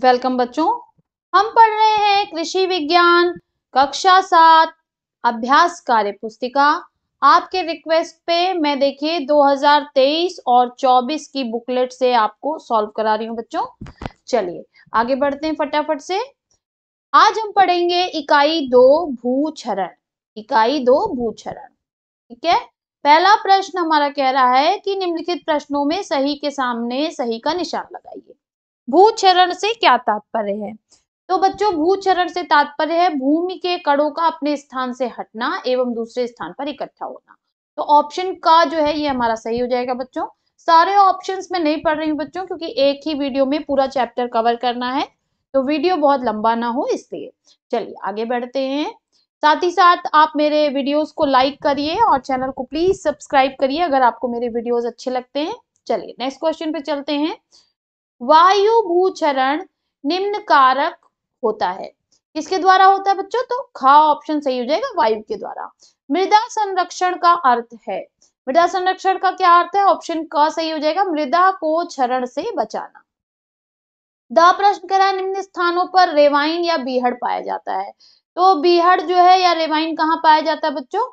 Welcome बच्चों हम पढ़ रहे हैं कृषि विज्ञान कक्षा सात अभ्यास कार्य पुस्तिका आपके रिक्वेस्ट पे मैं देखिए 2023 और 24 की बुकलेट से आपको सॉल्व करा रही हूँ बच्चों चलिए आगे बढ़ते हैं फटाफट से आज हम पढ़ेंगे इकाई दो भूचरण इकाई दो भूचरण ठीक है पहला प्रश्न हमारा कह रहा है कि निम्नलिखित प्रश्नों में सही के सामने सही का निशान लगाइए भूक्षरण से क्या तात्पर्य है तो बच्चों चरण से तात्पर्य है भूमि के कड़ों का अपने स्थान से हटना एवं दूसरे स्थान पर इकट्ठा होना तो ऑप्शन का जो है ये हमारा सही हो जाएगा बच्चों सारे ऑप्शंस में नहीं पढ़ रही हूँ बच्चों क्योंकि एक ही वीडियो में पूरा चैप्टर कवर करना है तो वीडियो बहुत लंबा ना हो इसलिए चलिए आगे बढ़ते हैं साथ ही साथ आप मेरे वीडियोस को लाइक करिए और चैनल को प्लीज सब्सक्राइब करिए अगर आपको मेरे वीडियोस अच्छे लगते हैं चलिए नेक्स्ट क्वेश्चन पे चलते हैं वायु भूचरण निम्न कारक होता है किसके द्वारा होता है बच्चों तो खा ऑप्शन सही हो जाएगा वायु के द्वारा मृदा संरक्षण का अर्थ है मृदा संरक्षण का क्या अर्थ है ऑप्शन क सही हो जाएगा मृदा को क्षरण से बचाना द प्रश्न कह रहा है निम्न स्थानों पर रेवाइन या बीहड़ पाया जाता है तो बीहड़ जो है या रेवाइन कहाँ पाया जाता है बच्चों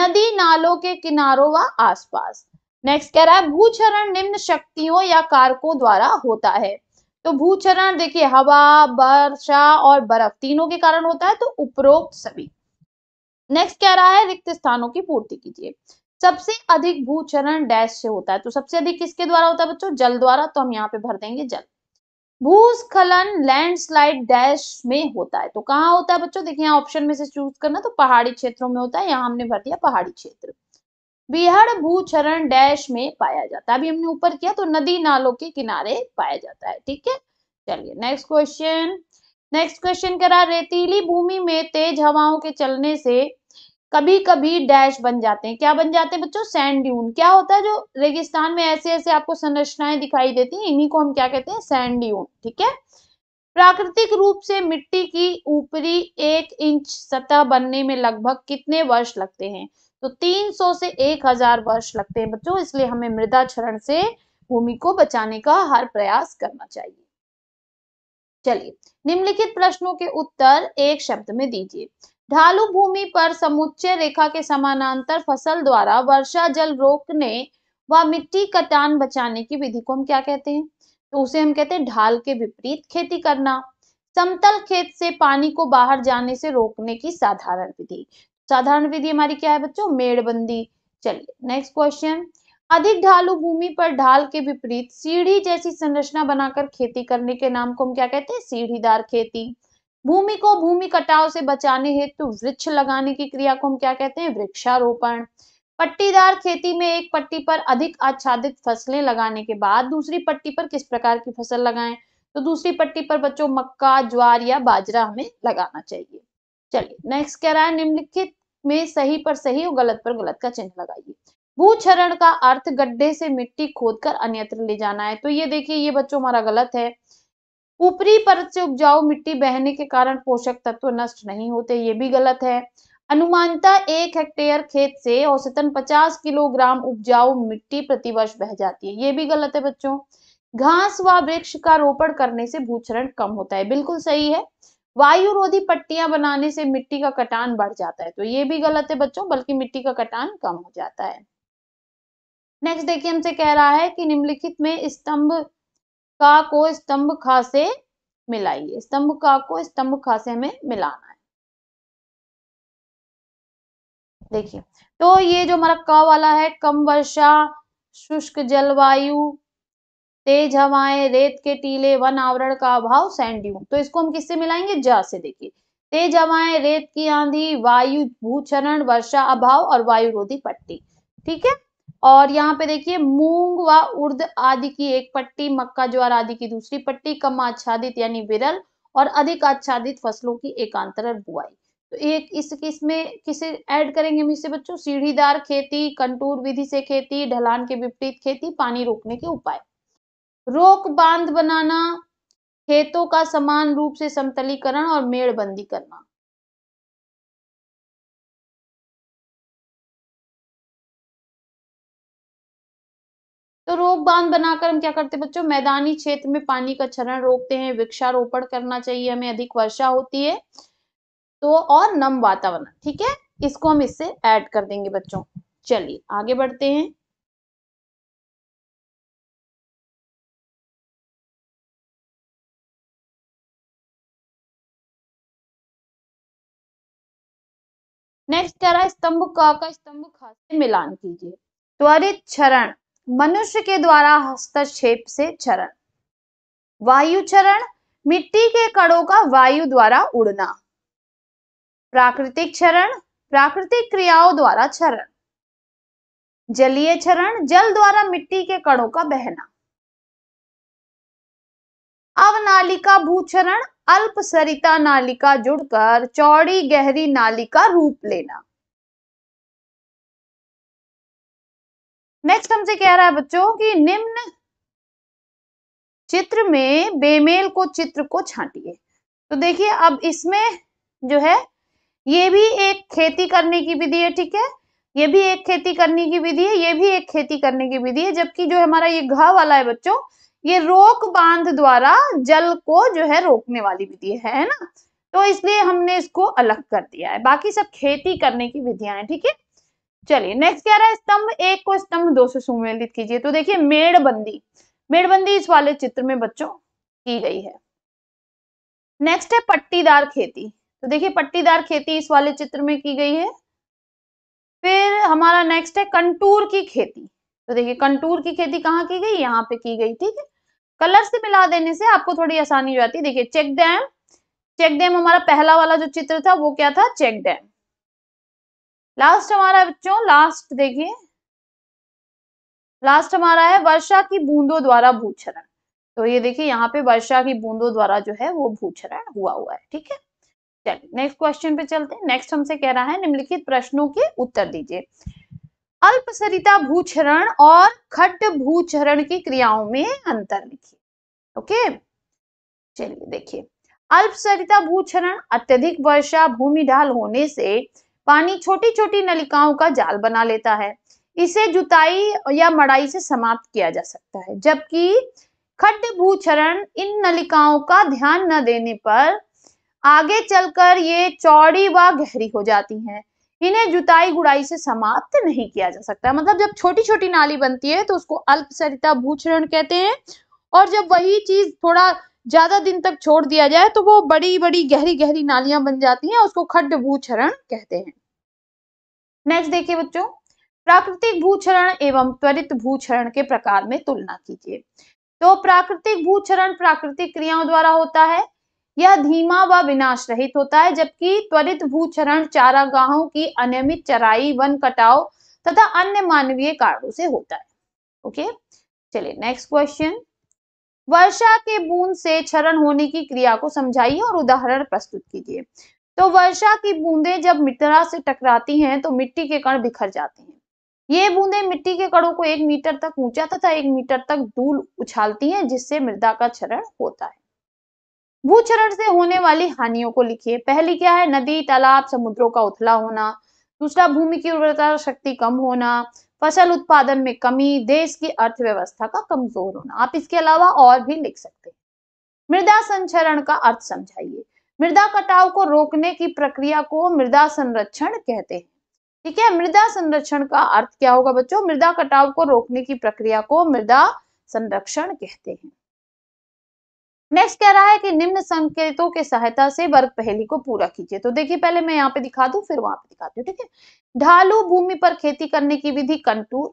नदी नालों के किनारों व आसपास नेक्स्ट कह रहा है भूचरण निम्न शक्तियों या कारकों द्वारा होता है तो भूचरण देखिए हवा वर्षा और बर्फ तीनों के कारण होता है तो उपरोक्त सभी नेक्स्ट कह रहा है रिक्त स्थानों की पूर्ति कीजिए सबसे अधिक भूचरण डैश से होता है तो सबसे अधिक किसके द्वारा होता है बच्चों जल द्वारा तो हम यहाँ पे भर देंगे जल भूस्खलन लैंडस्लाइड डैश में होता है तो कहाँ होता है बच्चों देखिए यहाँ ऑप्शन में से चूज करना तो पहाड़ी क्षेत्रों में होता है यहाँ हमने भर दिया पहाड़ी क्षेत्र बिहड़ भूचरण डैश में पाया जाता है अभी हमने ऊपर किया तो नदी नालों के किनारे पाया जाता है ठीक है चलिए नेक्स्ट क्वेश्चन नेक्स्ट क्वेश्चन करा रेतीली भूमि में तेज हवाओं के चलने से कभी कभी डैश बन जाते हैं क्या बन जाते हैं बच्चों सैंड ड्यून क्या होता है जो रेगिस्तान में ऐसे ऐसे आपको संरचनाएं दिखाई देती हैं इन्हीं को हम क्या कहते हैं सैंड ड्यून ठीक है प्राकृतिक रूप से मिट्टी की ऊपरी एक इंच सतह बनने में लगभग कितने वर्ष लगते हैं तो 300 से 1000 वर्ष लगते हैं बच्चों इसलिए हमें मृदा क्षरण से भूमि को बचाने का हर प्रयास करना चाहिए चलिए निम्नलिखित प्रश्नों के उत्तर एक शब्द में दीजिए ढालू भूमि पर समुच्चय रेखा के समानांतर फसल द्वारा वर्षा जल रोकने व मिट्टी कटान बचाने की विधि को हम क्या कहते हैं तो उसे हम कहते हैं ढाल के विपरीत खेती करना समतल खेत से पानी को बाहर जाने से रोकने की साधारण विधि साधारण विधि हमारी क्या है बच्चों मेड़बंदी चलिए नेक्स्ट क्वेश्चन अधिक ढालू भूमि पर ढाल के विपरीत सीढ़ी जैसी संरचना बनाकर खेती करने के नाम को हम क्या कहते हैं सीढ़ीदार खेती भूमि को भूमि कटाव से बचाने हेतु वृक्ष लगाने की क्रिया को हम क्या कहते हैं वृक्षारोपण पट्टीदार खेती में एक पट्टी पर अधिक आच्छादित फसलें लगाने के बाद दूसरी पट्टी पर किस प्रकार की फसल लगाएं तो दूसरी पट्टी पर बच्चों मक्का ज्वार या बाजरा हमें लगाना चाहिए चलिए नेक्स्ट कह रहा है निम्नलिखित में सही पर सही और गलत पर गलत का चिन्ह लगाइए भूक्षरण का अर्थ गड्ढे से मिट्टी खोदकर अन्यत्र ले जाना है तो ये देखिए ये बच्चों हमारा गलत है ऊपरी परत से उपजाऊ मिट्टी बहने के कारण पोषक तत्व नष्ट नहीं होते ये भी गलत है अनुमानता एक हेक्टेयर खेत से औसतन 50 किलोग्राम उपजाऊ मिट्टी प्रतिवर्ष बह जाती है ये भी गलत है बच्चों घास व वृक्ष का रोपण करने से भूचरण कम होता है बिल्कुल सही है वायु रोधी पट्टियां बनाने से मिट्टी का कटान बढ़ जाता है तो ये भी गलत है बच्चों बल्कि मिट्टी का कटान कम हो जाता है नेक्स्ट देखिए हमसे कह रहा है कि निम्नलिखित में स्तंभ का को स्तंभ खा से मिलाइए स्तंभ का को स्तंभ खा से हमें मिलाना है देखिए तो ये जो हमारा क वाला है कम वर्षा शुष्क जलवायु तेज हवाएं रेत के टीले वन आवरण का अभाव सैंड्यू तो इसको हम किससे मिलाएंगे जा से देखिए तेज हवाएं रेत की आंधी वायु भूचरण वर्षा अभाव और वायु रोधी पट्टी ठीक है और यहाँ पे देखिए मूंग व उर्द आदि की एक पट्टी मक्का ज्वार आदि की दूसरी पट्टी कम आच्छादित यानी विरल और अधिक आच्छादित फसलों की एकांतर बुआई तो एक इस में किसे ऐड करेंगे हम इससे बच्चों सीढ़ीदार खेती कंटूर विधि से खेती ढलान के विपरीत खेती पानी रोकने के उपाय रोक बांध बनाना खेतों का समान रूप से समतलीकरण और मेड़बंदी करना तो रोक बांध बनाकर हम क्या करते हैं बच्चों मैदानी क्षेत्र में पानी का क्षरण रोकते हैं वृक्षारोपण करना चाहिए हमें अधिक वर्षा होती है तो और नम वातावरण ठीक है इसको हम इससे ऐड कर देंगे बच्चों चलिए आगे बढ़ते हैं नेक्स्ट कह रहा है स्तंभ क का स्तंभ ख से मिलान कीजिए त्वरित क्षरण मनुष्य के द्वारा हस्तक्षेप से क्षरण वायु चरण मिट्टी के कणों का वायु द्वारा उड़ना प्राकृतिक क्षरण प्राकृतिक क्रियाओं द्वारा क्षरण जलीय क्षरण जल द्वारा मिट्टी के कणों का बहना अवनालिका भूचरण अल्प सरिता नालिका जुड़कर चौड़ी गहरी नाली का रूप लेना नेक्स्ट हमसे कह रहा है बच्चों कि निम्न चित्र में बेमेल को चित्र को छांटिए तो देखिए अब इसमें जो है ये भी एक खेती करने की विधि है ठीक है ये भी एक खेती करने की विधि है ये भी एक खेती करने की विधि है जबकि जो हमारा ये घ वाला है बच्चों ये रोक बांध द्वारा जल को जो है रोकने वाली विधि है है ना तो इसलिए हमने इसको अलग कर दिया है बाकी सब खेती करने की विधियां हैं ठीक है चलिए नेक्स्ट क्या रहा है स्तंभ एक को स्तंभ दो से सुमेलित कीजिए तो देखिए मेड़बंदी मेड़बंदी इस वाले चित्र में बच्चों की गई है नेक्स्ट है पट्टीदार खेती तो देखिए पट्टीदार खेती इस वाले चित्र में की गई है फिर हमारा नेक्स्ट है कंटूर की खेती तो देखिए कंटूर की खेती कहाँ की गई यहाँ पे की गई ठीक है कलर से मिला देने से आपको थोड़ी आसानी हो जाती है देखिए चेक डैम चेक डैम हमारा पहला वाला जो चित्र था वो क्या था चेक डैम लास्ट हमारा बच्चों लास्ट देखिए लास्ट हमारा है वर्षा की बूंदों द्वारा भूछरण तो ये देखिए यहाँ पे वर्षा की बूंदों द्वारा जो है वो भूछरण हुआ हुआ है ठीक है चलिए नेक्स्ट क्वेश्चन पे चलते हैं नेक्स्ट हमसे कह रहा है निम्नलिखित प्रश्नों के उत्तर दीजिए अल्पसरिता भूचरण और खट भूचरण की क्रियाओं में अंतर लिखिए ओके चलिए देखिए अल्पसरिता भूचरण अत्यधिक वर्षा भूमि ढाल होने से पानी छोटी छोटी नलिकाओं का जाल बना लेता है इसे जुताई या मड़ाई से समाप्त किया जा सकता है जबकि खड्ड भूचरण इन नलिकाओं का ध्यान न देने पर आगे चलकर ये चौड़ी व गहरी हो जाती हैं इन्हें जुताई गुड़ाई से समाप्त नहीं किया जा सकता मतलब जब छोटी छोटी नाली बनती है तो उसको अल्पसरिता भूचरण कहते हैं और जब वही चीज थोड़ा ज्यादा दिन तक छोड़ दिया जाए तो वो बड़ी बड़ी गहरी गहरी नालियां बन जाती हैं उसको खड्ड भूचरण कहते हैं नेक्स्ट देखिए बच्चों प्राकृतिक भूचरण एवं त्वरित भूचरण के प्रकार में तुलना कीजिए तो प्राकृतिक भूचरण प्राकृतिक क्रियाओं द्वारा होता है यह धीमा व विनाश रहित होता है जबकि त्वरित भूचरण चारागाहों की अनियमित चराई वन कटाव तथा अन्य मानवीय कारणों से होता है ओके चलिए नेक्स्ट क्वेश्चन वर्षा के बूंद से क्षरण होने की क्रिया को समझाइए और उदाहरण प्रस्तुत कीजिए तो वर्षा की बूंदें जब मिट्टा से टकराती हैं तो मिट्टी के कण बिखर जाते हैं ये बूंदें मिट्टी के कणों को एक मीटर तक ऊंचा तथा एक मीटर तक दूर उछालती हैं जिससे मृदा का क्षरण होता है भूचरण से होने वाली हानियों को लिखिए पहली क्या है नदी तालाब समुद्रों का उथला होना दूसरा भूमि की उर्वरता शक्ति कम होना फसल उत्पादन में कमी देश की अर्थव्यवस्था का कमजोर होना आप इसके अलावा और भी लिख सकते हैं मृदा संचरण का अर्थ समझाइए मृदा कटाव को रोकने की प्रक्रिया को मृदा संरक्षण कहते हैं ठीक है मृदा संरक्षण का अर्थ क्या होगा बच्चों मृदा कटाव को रोकने की प्रक्रिया को मृदा संरक्षण कहते हैं नेक्स्ट कह रहा है कि निम्न संकेतों की सहायता से वर्ग पहली को पूरा कीजिए तो देखिए पहले मैं यहाँ पे दिखा दू फिर वहां पे दिखा दू ठीक है ढालू भूमि पर खेती करने की विधि कंटूर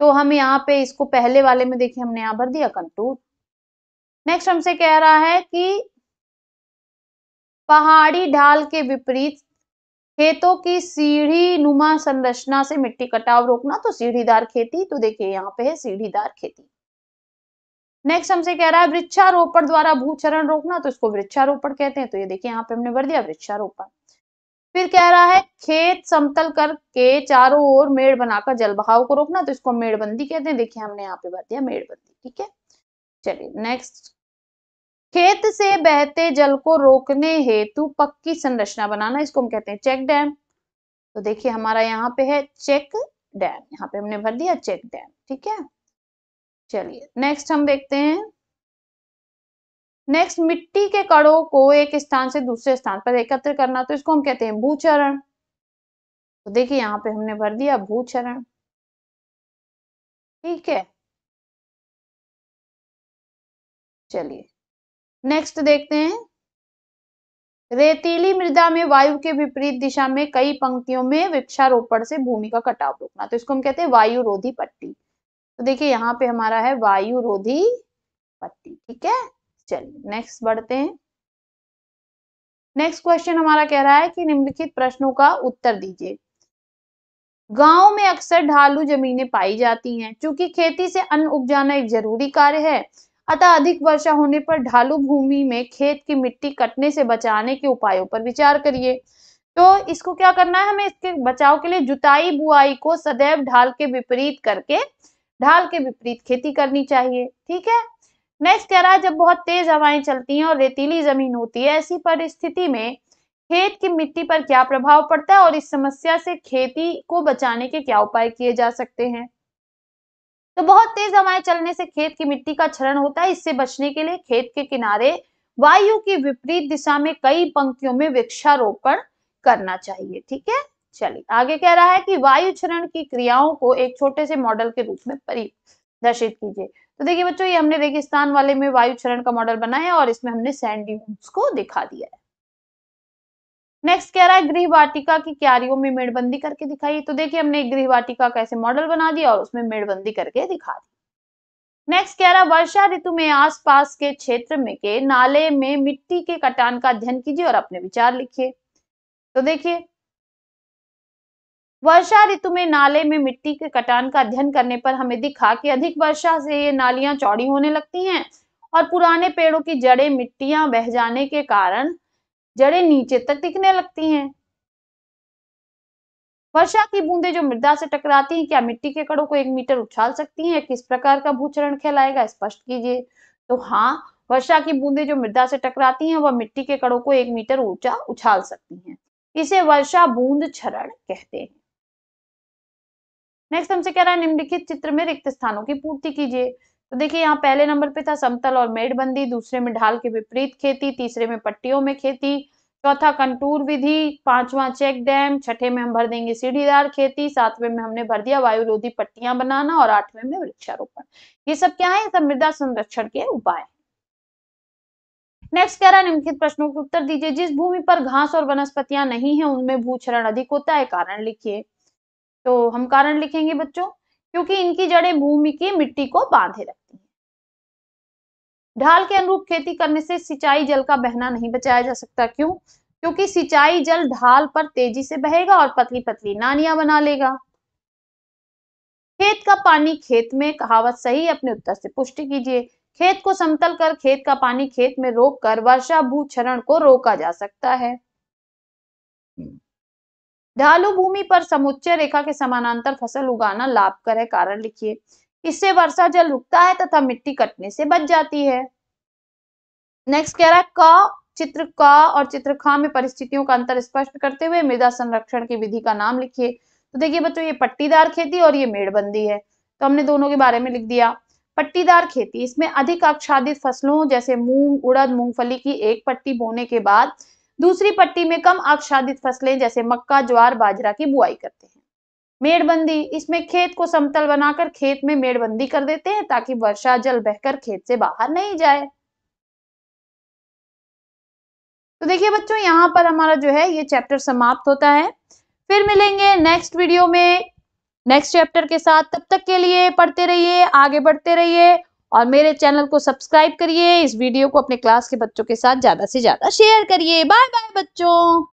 तो हम यहाँ पे इसको पहले वाले में देखिए हमने यहाँ भर दिया कंटूर नेक्स्ट हमसे कह रहा है कि पहाड़ी ढाल के विपरीत खेतों की सीढ़ी नुमा संरचना से मिट्टी कटाव रोकना तो सीढ़ीदार खेती तो देखिए यहाँ पे है सीढ़ीदार खेती नेक्स्ट हमसे कह रहा है वृक्षारोपण द्वारा भूचरण रोकना तो इसको वृक्षारोपण कहते हैं तो ये देखिए यहाँ पे हमने भर दिया वृक्षारोपण फिर कह रहा है खेत समतल करके चारों ओर मेड़ बनाकर जल बहाव को रोकना तो इसको मेड़बंदी कहते हैं देखिए हमने यहाँ पे भर दिया मेड़बंदी ठीक है चलिए नेक्स्ट खेत से बहते जल को रोकने हेतु पक्की संरचना बनाना इसको हम कहते हैं चेक डैम तो देखिए हमारा यहाँ पे है चेक डैम यहाँ पे हमने भर दिया चेक डैम ठीक है चलिए नेक्स्ट हम देखते हैं नेक्स्ट मिट्टी के कणों को एक स्थान से दूसरे स्थान पर एकत्र करना तो इसको हम कहते हैं भूचरण तो देखिए यहाँ पे हमने भर दिया भूचरण ठीक है चलिए नेक्स्ट देखते हैं रेतीली मृदा में वायु के विपरीत दिशा में कई पंक्तियों में वृक्षारोपण से भूमि का कटाव रोकना तो इसको हम कहते हैं वायुरोधी पट्टी तो देखिए यहाँ पे हमारा है वायु रोधी पट्टी ठीक है चलिए नेक्स्ट बढ़ते हैं नेक्स्ट क्वेश्चन हमारा कह रहा है कि निम्नलिखित प्रश्नों का उत्तर दीजिए गांव में अक्सर ढालू जमीनें पाई जाती हैं क्योंकि खेती से अन्न उपजाना एक जरूरी कार्य है अतः अधिक वर्षा होने पर ढालू भूमि में खेत की मिट्टी कटने से बचाने के उपायों पर विचार करिए तो इसको क्या करना है हमें इसके बचाव के लिए जुताई बुआई को सदैव ढाल के विपरीत करके ढाल के विपरीत खेती करनी चाहिए ठीक है नेक्स्ट कह रहा है जब बहुत तेज हवाएं चलती हैं और रेतीली जमीन होती है ऐसी परिस्थिति में खेत की मिट्टी पर क्या प्रभाव पड़ता है और इस समस्या से खेती को बचाने के क्या उपाय किए जा सकते हैं तो बहुत तेज हवाएं चलने से खेत की मिट्टी का क्षरण होता है इससे बचने के लिए खेत के किनारे वायु की विपरीत दिशा में कई पंक्तियों में वृक्षारोपण करना चाहिए ठीक है चलिए आगे कह रहा है कि वायु चरण की क्रियाओं को एक छोटे से मॉडल के रूप में परिदर्शित कीजिए तो देखिए बच्चों ये हमने रेगिस्तान वाले में वायु चरण का मॉडल बनाया और इसमें हमने सैंड को दिखा दिया नेक्स्ट कह रहा है गृह वाटिका की क्यारियों में मेड़बंदी करके दिखाई तो देखिए हमने गृह वाटिका का ऐसे मॉडल बना दिया और उसमें मेड़बंदी करके दिखा दी नेक्स्ट कह रहा है वर्षा ऋतु में आसपास के क्षेत्र में के नाले में मिट्टी के कटान का अध्ययन कीजिए और अपने विचार लिखिए तो देखिए वर्षा ऋतु में नाले में मिट्टी के कटान का अध्ययन करने पर हमें दिखा कि अधिक वर्षा से ये नालियां चौड़ी होने लगती हैं और पुराने पेड़ों की जड़ें मिट्टियां बह जाने के कारण जड़ें नीचे तक दिखने लगती हैं वर्षा की बूंदें जो मृदा से टकराती हैं क्या मिट्टी के कड़ों को एक मीटर उछाल सकती हैं किस प्रकार का भूचरण खेलाएगा स्पष्ट कीजिए तो हाँ वर्षा की बूंदें जो मृदा से टकराती हैं वह मिट्टी के कड़ों को एक मीटर ऊंचा उछाल सकती हैं इसे वर्षा बूंद छरण कहते हैं नेक्स्ट हमसे कह रहा है निम्नलिखित चित्र में रिक्त स्थानों की पूर्ति कीजिए तो देखिए यहाँ पहले नंबर पे था समतल और मेड़बंदी दूसरे में ढाल के विपरीत खेती तीसरे में पट्टियों में खेती चौथा कंटूर विधि पांचवा चेक डैम छठे में हम भर देंगे सीढ़ीदार खेती सातवें में हमने भर दिया वायुरोधी पट्टियां बनाना और आठवें में वृक्षारोपण ये सब क्या है सब मृदा संरक्षण के उपाय नेक्स्ट कह रहा है निम्नलिखित प्रश्नों के उत्तर दीजिए जिस भूमि पर घास और वनस्पतियां नहीं है उनमें भूक्षरण अधिक होता है कारण लिखिए तो हम कारण लिखेंगे बच्चों क्योंकि इनकी जड़ें भूमि की मिट्टी को बांधे रखती हैं ढाल के अनुरूप खेती करने से सिंचाई जल का बहना नहीं बचाया जा सकता क्यों क्योंकि सिंचाई जल ढाल पर तेजी से बहेगा और पतली पतली नानिया बना लेगा खेत का पानी खेत में कहावत सही अपने उत्तर से पुष्टि कीजिए खेत को समतल कर खेत का पानी खेत में रोक कर वर्षा भूक्षरण को रोका जा सकता है हम्म। ढालू भूमि पर समुच्चय रेखा के समानांतर फसल उगाना लाभकर है कारण लिखिए इससे वर्षा जल रुकता है तथा मिट्टी कटने से बच जाती है नेक्स्ट कह रहा है क चित्र क और चित्र खा में परिस्थितियों का अंतर स्पष्ट करते हुए मृदा संरक्षण की विधि का नाम लिखिए तो देखिए बच्चों ये पट्टीदार खेती और ये मेड़बंदी है तो हमने दोनों के बारे में लिख दिया पट्टीदार खेती इसमें अधिक आच्छादित फसलों जैसे मूंग उड़द मूंगफली की एक पट्टी बोने के बाद दूसरी पट्टी में कम आच्छादित फसलें जैसे मक्का ज्वार बाजरा की बुआई करते हैं मेड़बंदी इसमें खेत को समतल बनाकर खेत में मेड़बंदी कर देते हैं ताकि वर्षा जल बहकर खेत से बाहर नहीं जाए तो देखिए बच्चों यहाँ पर हमारा जो है ये चैप्टर समाप्त होता है फिर मिलेंगे नेक्स्ट वीडियो में नेक्स्ट चैप्टर के साथ तब तक के लिए पढ़ते रहिए आगे बढ़ते रहिए और मेरे चैनल को सब्सक्राइब करिए इस वीडियो को अपने क्लास के बच्चों के साथ ज़्यादा से ज़्यादा शेयर करिए बाय बाय बच्चों